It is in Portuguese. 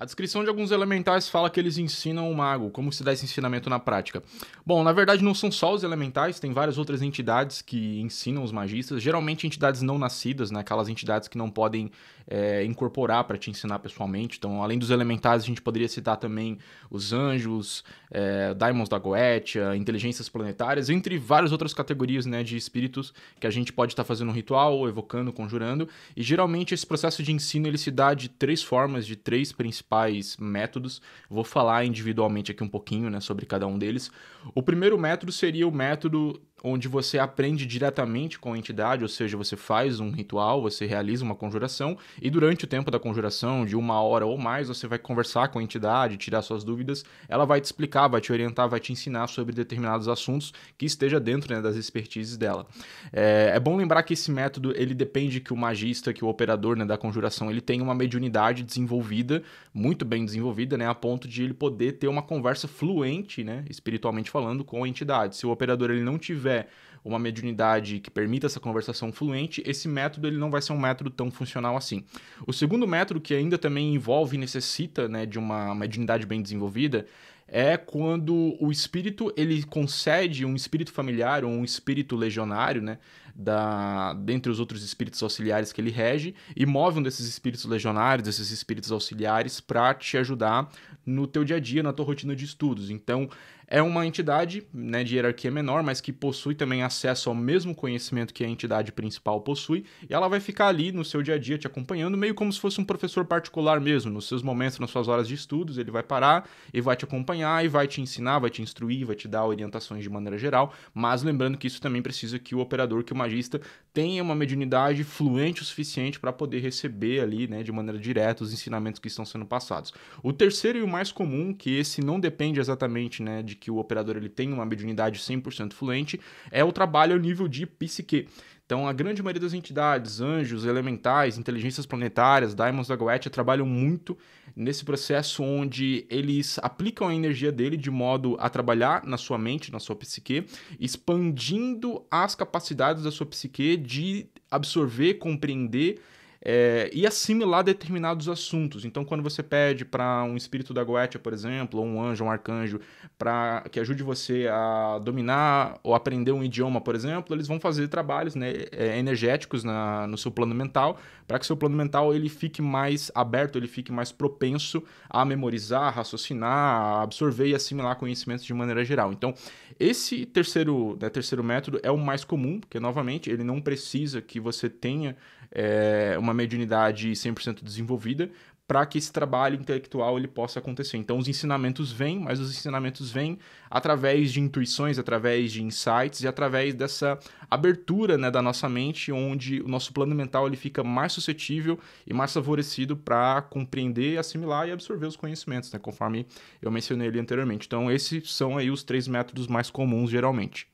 A descrição de alguns elementais fala que eles ensinam o mago, como se dá esse ensinamento na prática. Bom, na verdade não são só os elementais, tem várias outras entidades que ensinam os magistas, geralmente entidades não nascidas, né? aquelas entidades que não podem é, incorporar para te ensinar pessoalmente. Então, além dos elementais, a gente poderia citar também os anjos, é, da Goetia, inteligências planetárias, entre várias outras categorias né, de espíritos que a gente pode estar tá fazendo um ritual, evocando, conjurando. E geralmente esse processo de ensino ele se dá de três formas, de três princípios principais métodos. Vou falar individualmente aqui um pouquinho né, sobre cada um deles. O primeiro método seria o método onde você aprende diretamente com a entidade, ou seja, você faz um ritual, você realiza uma conjuração, e durante o tempo da conjuração, de uma hora ou mais, você vai conversar com a entidade, tirar suas dúvidas, ela vai te explicar, vai te orientar, vai te ensinar sobre determinados assuntos que esteja dentro né, das expertises dela. É, é, bom lembrar que esse método, ele depende que o magista, que o operador né, da conjuração, ele tenha uma mediunidade desenvolvida, muito bem desenvolvida, né, a ponto de ele poder ter uma conversa fluente, né, espiritualmente falando, com a entidade. Se o operador ele não tiver uma mediunidade que permita essa conversação fluente, esse método ele não vai ser um método tão funcional assim. O segundo método que ainda também envolve e necessita né, de uma mediunidade bem desenvolvida é quando o espírito ele concede um espírito familiar ou um espírito legionário, né, da dentre os outros espíritos auxiliares que ele rege e move um desses espíritos legionários, desses espíritos auxiliares para te ajudar no teu dia a dia, na tua rotina de estudos. Então, é uma entidade né, de hierarquia menor, mas que possui também acesso ao mesmo conhecimento que a entidade principal possui, e ela vai ficar ali no seu dia a dia te acompanhando, meio como se fosse um professor particular mesmo, nos seus momentos, nas suas horas de estudos, ele vai parar e vai te acompanhar e vai te ensinar, vai te instruir, vai te dar orientações de maneira geral, mas lembrando que isso também precisa que o operador, que o magista, tenha uma mediunidade fluente o suficiente para poder receber ali, né, de maneira direta os ensinamentos que estão sendo passados. O terceiro e o mais comum, que esse não depende exatamente, né, de que o operador ele tem uma mediunidade 100% fluente, é o trabalho ao nível de psique. Então, a grande maioria das entidades, anjos, elementais, inteligências planetárias, Diamonds da Goetia, trabalham muito nesse processo onde eles aplicam a energia dele de modo a trabalhar na sua mente, na sua psique, expandindo as capacidades da sua psique de absorver, compreender é, e assimilar determinados assuntos. Então, quando você pede para um espírito da Goetia, por exemplo, ou um anjo, um arcanjo, para que ajude você a dominar ou aprender um idioma, por exemplo, eles vão fazer trabalhos né, é, energéticos na, no seu plano mental para que seu plano mental ele fique mais aberto, ele fique mais propenso a memorizar, a raciocinar, a absorver e assimilar conhecimentos de maneira geral. Então, esse terceiro, né, terceiro método é o mais comum, porque novamente ele não precisa que você tenha é, uma mediunidade 100% desenvolvida, para que esse trabalho intelectual ele possa acontecer. Então os ensinamentos vêm, mas os ensinamentos vêm através de intuições, através de insights e através dessa abertura né, da nossa mente, onde o nosso plano mental ele fica mais suscetível e mais favorecido para compreender, assimilar e absorver os conhecimentos, né, conforme eu mencionei ali anteriormente. Então esses são aí os três métodos mais comuns geralmente.